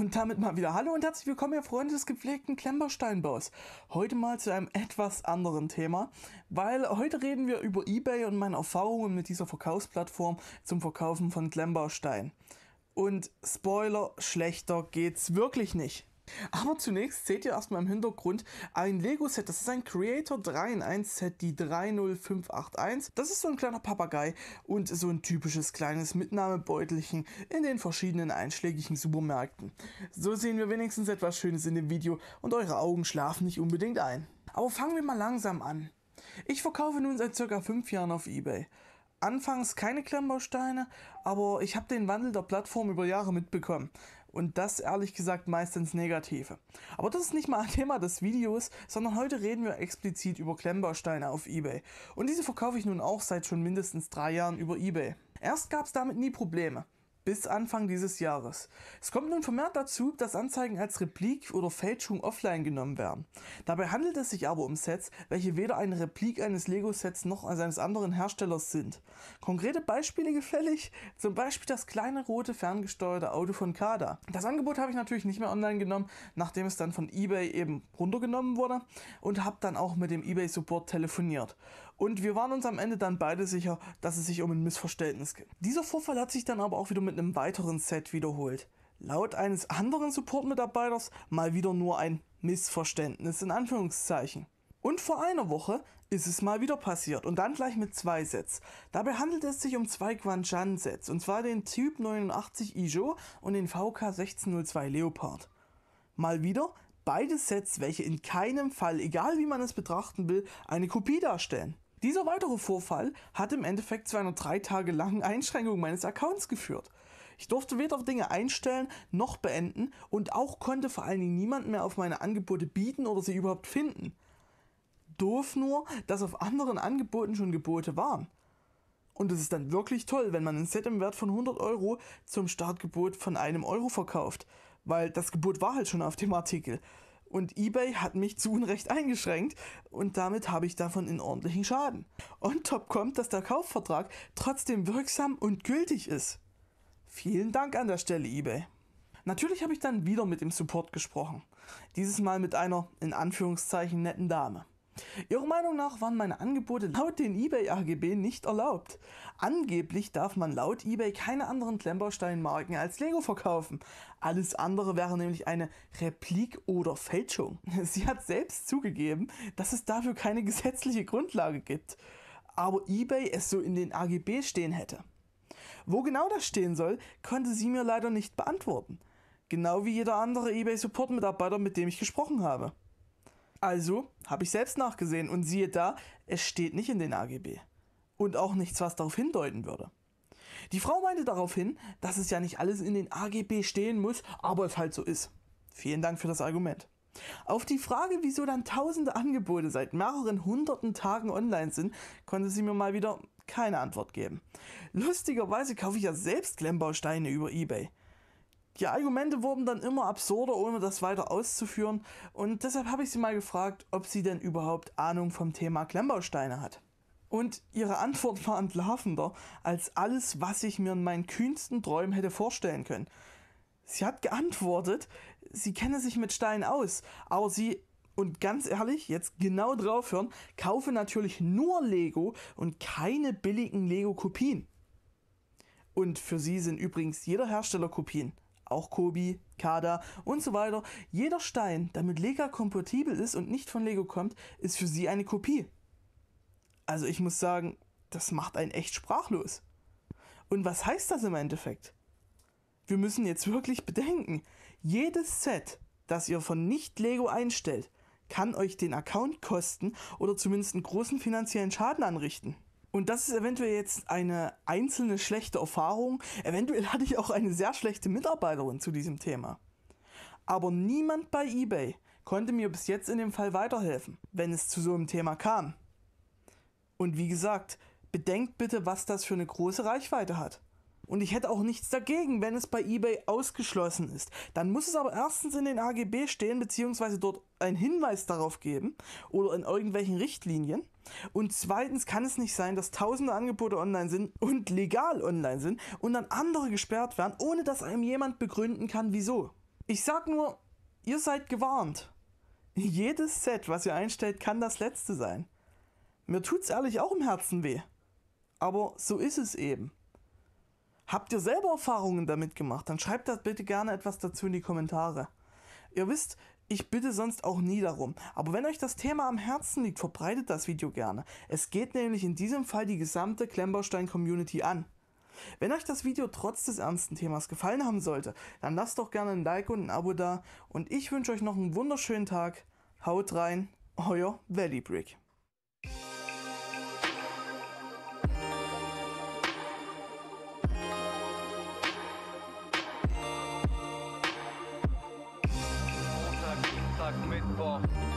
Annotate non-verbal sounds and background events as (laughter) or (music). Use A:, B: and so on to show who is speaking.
A: Und damit mal wieder Hallo und herzlich willkommen, ihr Freunde des gepflegten Klemmbausteinbaus. Heute mal zu einem etwas anderen Thema, weil heute reden wir über Ebay und meine Erfahrungen mit dieser Verkaufsplattform zum Verkaufen von Klemmbausteinen. Und Spoiler, schlechter geht's wirklich nicht. Aber zunächst seht ihr erstmal im Hintergrund ein Lego-Set. Das ist ein Creator 3 in 1 Set, die 30581. Das ist so ein kleiner Papagei und so ein typisches kleines Mitnahmebeutelchen in den verschiedenen einschlägigen Supermärkten. So sehen wir wenigstens etwas Schönes in dem Video und eure Augen schlafen nicht unbedingt ein. Aber fangen wir mal langsam an. Ich verkaufe nun seit ca. 5 Jahren auf Ebay. Anfangs keine Klemmbausteine, aber ich habe den Wandel der Plattform über Jahre mitbekommen. Und das ehrlich gesagt meistens Negative. Aber das ist nicht mal (laughs) ein Thema des Videos, sondern heute reden wir explizit über Klemmbausteine auf eBay. Und diese verkaufe ich nun auch seit schon mindestens drei Jahren über eBay. Erst gab es damit nie Probleme bis Anfang dieses Jahres. Es kommt nun vermehrt dazu, dass Anzeigen als Replik oder Fälschung offline genommen werden. Dabei handelt es sich aber um Sets, welche weder eine Replik eines Lego-Sets noch eines anderen Herstellers sind. Konkrete Beispiele gefällig, zum Beispiel das kleine rote ferngesteuerte Auto von Kada. Das Angebot habe ich natürlich nicht mehr online genommen, nachdem es dann von eBay eben runtergenommen wurde und habe dann auch mit dem eBay Support telefoniert. Und wir waren uns am Ende dann beide sicher, dass es sich um ein Missverständnis geht. Dieser Vorfall hat sich dann aber auch wieder mit mit einem weiteren Set wiederholt. Laut eines anderen Support-Mitarbeiters mal wieder nur ein Missverständnis in Anführungszeichen. Und vor einer Woche ist es mal wieder passiert und dann gleich mit zwei Sets. Dabei handelt es sich um zwei Guanjan Sets und zwar den Typ 89 Ijo und den VK 1602 Leopard. Mal wieder beide Sets, welche in keinem Fall, egal wie man es betrachten will, eine Kopie darstellen. Dieser weitere Vorfall hat im Endeffekt zu einer drei Tage langen Einschränkung meines Accounts geführt. Ich durfte weder Dinge einstellen noch beenden und auch konnte vor allen Dingen niemand mehr auf meine Angebote bieten oder sie überhaupt finden. Doof nur, dass auf anderen Angeboten schon Gebote waren. Und es ist dann wirklich toll, wenn man ein Set im Wert von 100 Euro zum Startgebot von einem Euro verkauft, weil das Gebot war halt schon auf dem Artikel. Und eBay hat mich zu Unrecht eingeschränkt und damit habe ich davon in ordentlichen Schaden. Und top kommt, dass der Kaufvertrag trotzdem wirksam und gültig ist. Vielen Dank an der Stelle, eBay. Natürlich habe ich dann wieder mit dem Support gesprochen. Dieses Mal mit einer, in Anführungszeichen, netten Dame. Ihrer Meinung nach waren meine Angebote laut den eBay AGB nicht erlaubt. Angeblich darf man laut eBay keine anderen Klemmbausteinmarken als Lego verkaufen. Alles andere wäre nämlich eine Replik oder Fälschung. (laughs) Sie hat selbst zugegeben, dass es dafür keine gesetzliche Grundlage gibt, aber eBay es so in den AGB stehen hätte. Wo genau das stehen soll, konnte sie mir leider nicht beantworten. Genau wie jeder andere eBay Support Mitarbeiter, mit dem ich gesprochen habe. Also habe ich selbst nachgesehen und siehe da, es steht nicht in den AGB. Und auch nichts, was darauf hindeuten würde. Die Frau meinte daraufhin, dass es ja nicht alles in den AGB stehen muss, aber es halt so ist. Vielen Dank für das Argument. Auf die Frage, wieso dann tausende Angebote seit mehreren hunderten Tagen online sind, konnte sie mir mal wieder keine Antwort geben. Lustigerweise kaufe ich ja selbst Klemmbausteine über eBay die Argumente wurden dann immer absurder, ohne das weiter auszuführen, und deshalb habe ich sie mal gefragt, ob sie denn überhaupt Ahnung vom Thema Klemmbausteine hat. Und ihre Antwort (laughs) war entlarvender als alles, was ich mir in meinen kühnsten Träumen hätte vorstellen können. Sie hat geantwortet, sie kenne sich mit Steinen aus, aber sie, und ganz ehrlich, jetzt genau draufhören, kaufe natürlich nur Lego und keine billigen Lego-Kopien. Und für sie sind übrigens jeder Hersteller Kopien auch Kobi, Kada und so weiter. Jeder Stein, der mit Lega kompatibel ist und nicht von Lego kommt, ist für sie eine Kopie. Also ich muss sagen, das macht einen echt sprachlos. Und was heißt das im Endeffekt? Wir müssen jetzt wirklich bedenken, jedes Set, das ihr von Nicht-Lego einstellt, kann euch den Account kosten oder zumindest einen großen finanziellen Schaden anrichten. Und das ist eventuell jetzt eine einzelne schlechte Erfahrung. Eventuell hatte ich auch eine sehr schlechte Mitarbeiterin zu diesem Thema. Aber niemand bei eBay konnte mir bis jetzt in dem Fall weiterhelfen, wenn es zu so einem Thema kam. Und wie gesagt, bedenkt bitte, was das für eine große Reichweite hat. Und ich hätte auch nichts dagegen, wenn es bei eBay ausgeschlossen ist. Dann muss es aber erstens in den AGB stehen, beziehungsweise dort einen Hinweis darauf geben oder in irgendwelchen Richtlinien. Und zweitens kann es nicht sein, dass tausende Angebote online sind und legal online sind und dann andere gesperrt werden, ohne dass einem jemand begründen kann, wieso. Ich sag nur, ihr seid gewarnt. Jedes Set, was ihr einstellt, kann das letzte sein. Mir tut's ehrlich auch im Herzen weh. Aber so ist es eben. Habt ihr selber Erfahrungen damit gemacht? Dann schreibt das bitte gerne etwas dazu in die Kommentare. Ihr wisst, ich bitte sonst auch nie darum. Aber wenn euch das Thema am Herzen liegt, verbreitet das Video gerne. Es geht nämlich in diesem Fall die gesamte Klemmbaustein-Community an. Wenn euch das Video trotz des ernsten Themas gefallen haben sollte, dann lasst doch gerne ein Like und ein Abo da. Und ich wünsche euch noch einen wunderschönen Tag. Haut rein, euer Valley Brick. Ball.